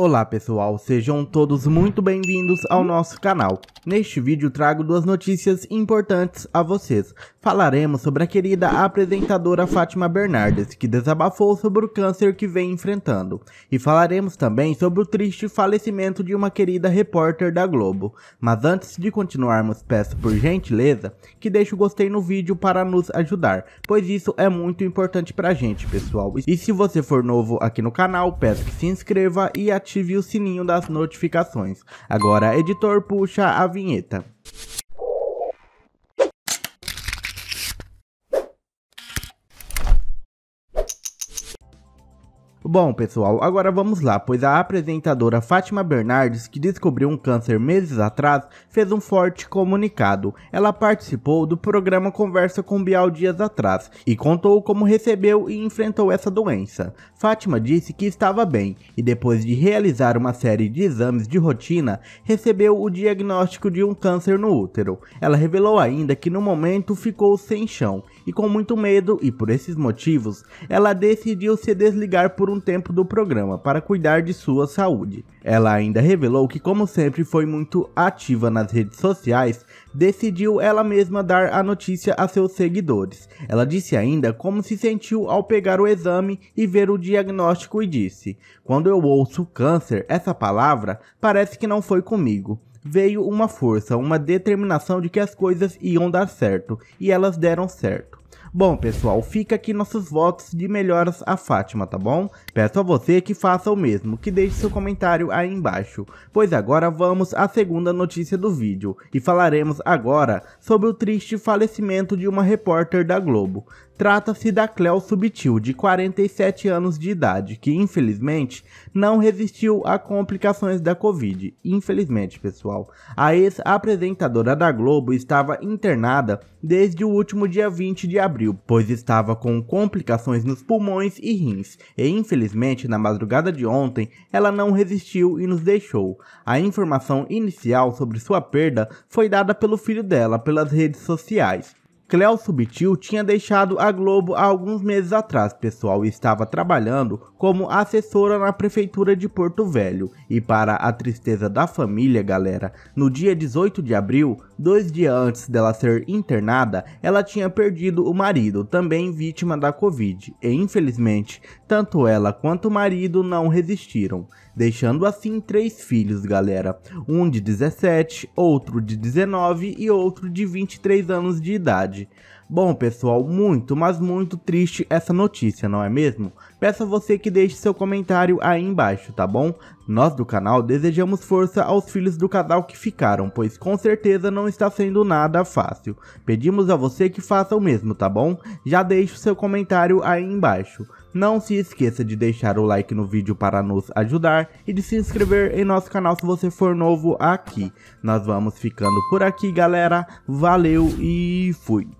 Olá pessoal, sejam todos muito bem-vindos ao nosso canal. Neste vídeo trago duas notícias importantes a vocês. Falaremos sobre a querida apresentadora Fátima Bernardes, que desabafou sobre o câncer que vem enfrentando. E falaremos também sobre o triste falecimento de uma querida repórter da Globo. Mas antes de continuarmos, peço por gentileza que deixe o gostei no vídeo para nos ajudar, pois isso é muito importante pra gente pessoal. E se você for novo aqui no canal, peço que se inscreva e ative ative o sininho das notificações. Agora, editor, puxa a vinheta. Bom, pessoal, agora vamos lá, pois a apresentadora Fátima Bernardes, que descobriu um câncer meses atrás, fez um forte comunicado. Ela participou do programa Conversa com Bial dias atrás e contou como recebeu e enfrentou essa doença. Fátima disse que estava bem e depois de realizar uma série de exames de rotina, recebeu o diagnóstico de um câncer no útero. Ela revelou ainda que no momento ficou sem chão e com muito medo e por esses motivos, ela decidiu se desligar por um um tempo do programa para cuidar de sua saúde. Ela ainda revelou que, como sempre foi muito ativa nas redes sociais, decidiu ela mesma dar a notícia a seus seguidores. Ela disse ainda como se sentiu ao pegar o exame e ver o diagnóstico e disse: Quando eu ouço câncer, essa palavra parece que não foi comigo veio uma força, uma determinação de que as coisas iam dar certo, e elas deram certo. Bom, pessoal, fica aqui nossos votos de melhoras a Fátima, tá bom? Peço a você que faça o mesmo, que deixe seu comentário aí embaixo, pois agora vamos à segunda notícia do vídeo e falaremos agora sobre o triste falecimento de uma repórter da Globo. Trata-se da Cleo Subtil, de 47 anos de idade, que infelizmente não resistiu a complicações da Covid. Infelizmente, pessoal. A ex-apresentadora da Globo estava internada desde o último dia 20 de abril abril, pois estava com complicações nos pulmões e rins, e infelizmente na madrugada de ontem ela não resistiu e nos deixou. A informação inicial sobre sua perda foi dada pelo filho dela pelas redes sociais, Cléo Subtil tinha deixado a Globo há alguns meses atrás, pessoal, e estava trabalhando como assessora na prefeitura de Porto Velho. E para a tristeza da família, galera, no dia 18 de abril, dois dias antes dela ser internada, ela tinha perdido o marido, também vítima da Covid, e infelizmente, tanto ela quanto o marido não resistiram, deixando assim três filhos, galera, um de 17, outro de 19 e outro de 23 anos de idade verdade. Bom, pessoal, muito, mas muito triste essa notícia, não é mesmo? Peço a você que deixe seu comentário aí embaixo, tá bom? Nós do canal desejamos força aos filhos do casal que ficaram, pois com certeza não está sendo nada fácil. Pedimos a você que faça o mesmo, tá bom? Já deixe seu comentário aí embaixo. Não se esqueça de deixar o like no vídeo para nos ajudar e de se inscrever em nosso canal se você for novo aqui. Nós vamos ficando por aqui, galera. Valeu e fui!